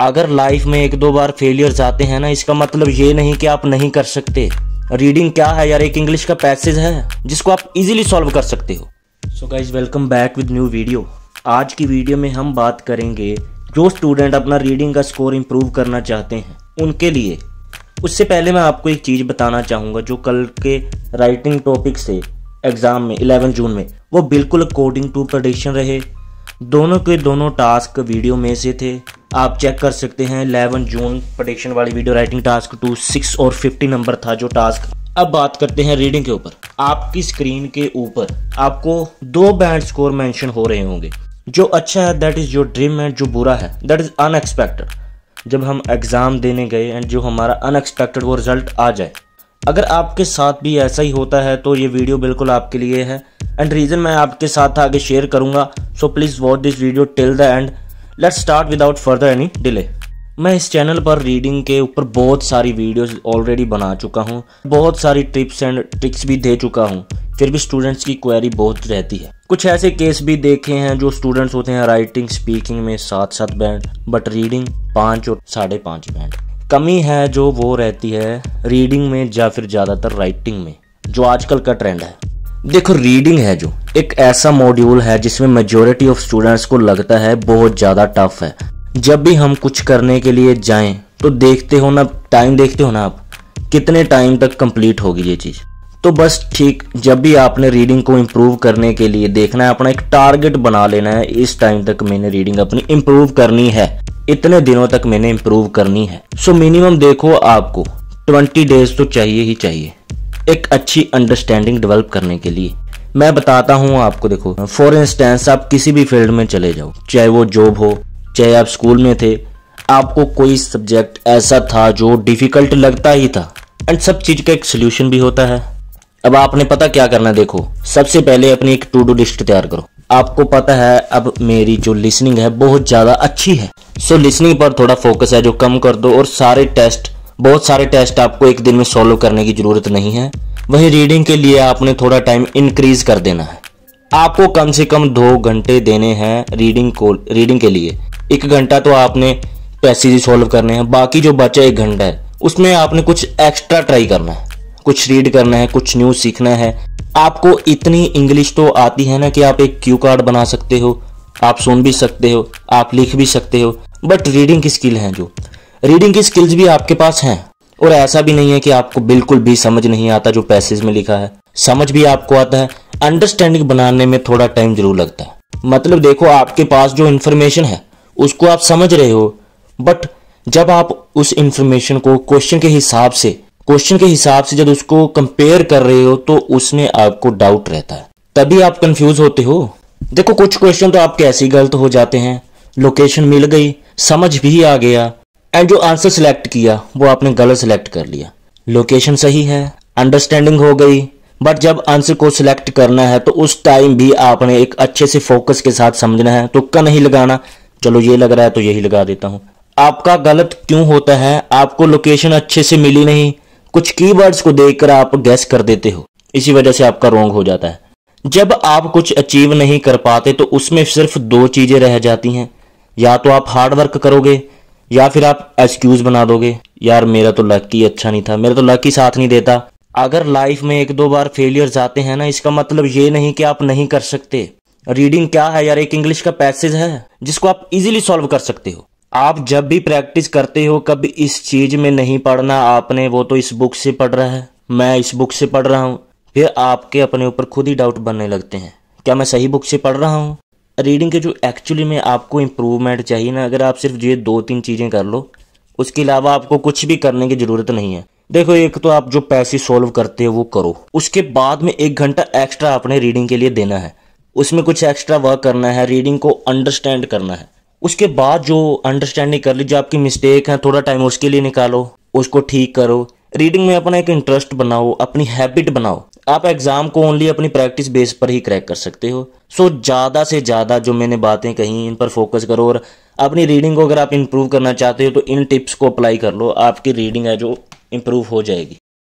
अगर लाइफ में एक दो बार फेलियर आते हैं ना इसका मतलब ये नहीं कि आप नहीं कर सकते रीडिंग क्या है यार एक इंग्लिश का पैसेज है जिसको आप इजीली सॉल्व कर सकते हो so guys welcome back with new video आज की वीडियो में हम बात करेंगे जो स्टूडेंट अपना रीडिंग का स्कोर इम्प्रूव करना चाहते हैं उनके लिए उससे पहले मैं आपको एक चीज़ बताना चाहूँगा जो कल के राइटिंग टॉपिक से एग्ज़ाम में इलेवन जून में वो बिल्कुल अकॉर्डिंग टू प्रडिक्शन रहे दोनों के दोनों टास्क वीडियो में से थे आप चेक कर सकते हैं इलेवन जून प्रोडिक्शन वाली video writing task two six और फिफ्टी नंबर था जो टास्क अब बात करते हैं रीडिंग के ऊपर आपकी स्क्रीन के ऊपर आपको दो बैंड स्कोर मेंशन हो रहे होंगे जो अच्छा है दैट इज़ योर ड्रीम एंड जो बुरा है दैट इज़ अनएक्सपेक्टेड जब हम एग्ज़ाम देने गए एंड जो हमारा अनएक्सपेक्टेड वो रिजल्ट आ जाए अगर आपके साथ भी ऐसा ही होता है तो ये वीडियो बिल्कुल आपके लिए है एंड रीज़न मैं आपके साथ आगे शेयर करूंगा so please watch this video till the end let's start without further any delay मैं इस चैनल पर रीडिंग के ऊपर बहुत सारी वीडियोस ऑलरेडी बना चुका हूँ बहुत सारी टिप्स एंड ट्रिक्स भी दे चुका हूँ फिर भी स्टूडेंट्स की क्वेरी बहुत रहती है कुछ ऐसे केस भी देखे हैं जो स्टूडेंट्स होते हैं राइटिंग स्पीकिंग में सात सात बैंड बट रीडिंग पाँच और साढ़े पाँच बैंड कमी है जो वो रहती है रीडिंग में या फिर ज़्यादातर राइटिंग में जो आजकल का ट्रेंड है देखो रीडिंग है जो एक ऐसा मॉड्यूल है जिसमें मेजोरिटी ऑफ स्टूडेंट्स को लगता है बहुत ज़्यादा टफ है जब भी हम कुछ करने के लिए जाएं तो देखते हो ना टाइम देखते हो ना आप कितने टाइम तक कंप्लीट होगी ये चीज़ तो बस ठीक जब भी आपने रीडिंग को इम्प्रूव करने के लिए देखना है अपना एक टारगेट बना लेना है इस टाइम तक मैंने रीडिंग अपनी इम्प्रूव करनी है इतने दिनों तक मैंने इम्प्रूव करनी है सो मिनिमम देखो आपको ट्वेंटी डेज तो चाहिए ही चाहिए एक अच्छी अंडरस्टैंडिंग डेवलप करने के लिए मैं बताता हूँ आपको देखो फॉर इंस्टेंस आप किसी भी फील्ड में चले जाओ चाहे वो जॉब हो चाहे आप स्कूल में थे आपको कोई सब्जेक्ट ऐसा था जो डिफिकल्ट लगता ही था एंड सब चीज़ का एक सोल्यूशन भी होता है अब आपने पता क्या करना देखो सबसे पहले अपनी एक टू डू लिस्ट तैयार करो आपको पता है अब मेरी जो लिसनिंग है बहुत ज़्यादा अच्छी है सो so, लिसनिंग पर थोड़ा फोकस है जो कम कर दो और सारे टेस्ट बहुत सारे टेस्ट आपको एक दिन में सॉल्व करने की ज़रूरत नहीं है वहीं रीडिंग के लिए आपने थोड़ा टाइम इंक्रीज कर देना है आपको कम से कम दो घंटे देने हैं रीडिंग को रीडिंग के लिए एक घंटा तो आपने पैसेज सॉल्व करने हैं बाकी जो बचा एक घंटा है उसमें आपने कुछ एक्स्ट्रा ट्राई करना है कुछ रीड करना है कुछ न्यूज सीखना है आपको इतनी इंग्लिश तो आती है ना कि आप एक क्यू कार्ड बना सकते हो आप सुन भी सकते हो आप लिख भी सकते हो बट रीडिंग की स्किल है जो रीडिंग की स्किल्स भी आपके पास हैं और ऐसा भी नहीं है कि आपको बिल्कुल भी समझ नहीं आता जो पैसेज में लिखा है समझ भी आपको आता है अंडरस्टैंडिंग बनाने में थोड़ा टाइम जरूर लगता है मतलब देखो आपके पास जो इन्फॉर्मेशन है उसको आप समझ रहे हो बट जब आप उस इन्फॉर्मेशन को क्वेश्चन के हिसाब से क्वेश्चन के हिसाब से जब उसको कंपेयर कर रहे हो तो उसमें आपको डाउट रहता है तभी आप कंफ्यूज होते हो देखो कुछ क्वेश्चन तो आपके ऐसे ही गलत हो जाते हैं लोकेशन मिल गई समझ भी आ गया एंड जो आंसर सिलेक्ट किया वो आपने गलत सिलेक्ट कर लिया लोकेशन सही है अंडरस्टैंडिंग हो गई बट जब आंसर को सिलेक्ट करना है तो उस टाइम भी आपने एक अच्छे से फोकस के साथ समझना है तुक्का तो नहीं लगाना चलो ये लग रहा है तो यही लगा देता हूं आपका गलत क्यों होता है आपको लोकेशन अच्छे से मिली नहीं कुछ कीवर्ड्स को देखकर आप गैस कर देते हो इसी वजह से आपका रोंग हो जाता है जब आप कुछ अचीव नहीं कर पाते तो उसमें सिर्फ दो चीजें रह जाती हैं या तो आप हार्ड वर्क करोगे या फिर आप एक्सक्यूज बना दोगे यार मेरा तो लक ही अच्छा नहीं था मेरा तो लक ही साथ नहीं देता अगर लाइफ में एक दो बार फेलियर आते हैं ना इसका मतलब ये नहीं कि आप नहीं कर सकते रीडिंग क्या है यार एक इंग्लिश का पैसेज है जिसको आप इजीली सॉल्व कर सकते हो आप जब भी प्रैक्टिस करते हो कभी इस चीज में नहीं पढ़ना आपने वो तो इस बुक से पढ़ रहा है मैं इस बुक से पढ़ रहा हूँ फिर आपके अपने ऊपर खुद ही डाउट बनने लगते हैं क्या मैं सही बुक से पढ़ रहा हूँ रीडिंग के जो एक्चुअली में आपको इम्प्रूवमेंट चाहिए ना अगर आप सिर्फ ये दो तीन चीज़ें कर लो उसके अलावा आपको कुछ भी करने की ज़रूरत नहीं है देखो एक तो आप जो पैसे सोल्व करते हो वो करो उसके बाद में एक घंटा एक्स्ट्रा आपने रीडिंग के लिए देना है उसमें कुछ एक्स्ट्रा वर्क करना है रीडिंग को अंडरस्टैंड करना है उसके बाद जो अंडरस्टैंडिंग कर ली जो आपकी मिस्टेक है थोड़ा टाइम उसके लिए निकालो उसको ठीक करो रीडिंग में अपना एक इंटरेस्ट बनाओ अपनी हैबिट बनाओ आप एग्ज़ाम को ओनली अपनी प्रैक्टिस बेस पर ही क्रैक कर सकते हो सो ज़्यादा से ज़्यादा जो मैंने बातें कही इन पर फोकस करो और अपनी रीडिंग को अगर आप इम्प्रूव करना चाहते हो तो इन टिप्स को अप्लाई कर लो आपकी रीडिंग है जो इम्प्रूव हो जाएगी